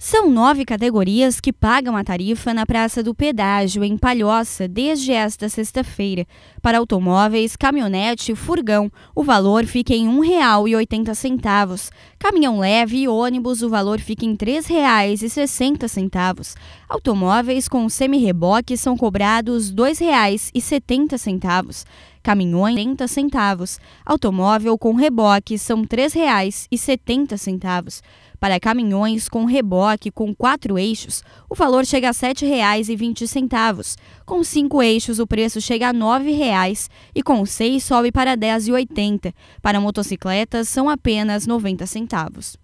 São nove categorias que pagam a tarifa na Praça do Pedágio, em Palhoça, desde esta sexta-feira. Para automóveis, caminhonete e furgão, o valor fica em R$ 1,80. Caminhão leve e ônibus, o valor fica em R$ 3,60. Automóveis com semi-reboque são cobrados R$ 2,70 caminhões 30 centavos, automóvel com reboque são R$ 3,70. Para caminhões com reboque com quatro eixos, o valor chega a R$ 7,20. Com cinco eixos, o preço chega a R$ 9,00 e com seis sobe para R$ 10,80. Para motocicletas, são apenas 90 centavos.